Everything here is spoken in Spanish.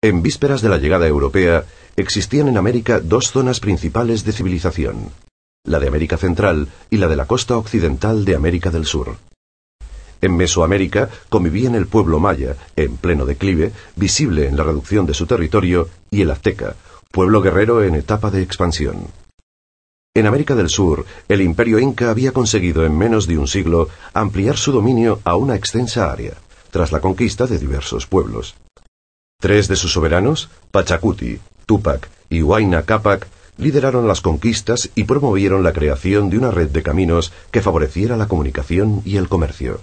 En vísperas de la llegada europea, existían en América dos zonas principales de civilización, la de América Central y la de la costa occidental de América del Sur. En Mesoamérica convivían el pueblo maya, en pleno declive, visible en la reducción de su territorio, y el azteca, pueblo guerrero en etapa de expansión. En América del Sur, el imperio inca había conseguido en menos de un siglo ampliar su dominio a una extensa área, tras la conquista de diversos pueblos. Tres de sus soberanos, Pachacuti, Tupac y Huayna Cápac, lideraron las conquistas y promovieron la creación de una red de caminos que favoreciera la comunicación y el comercio.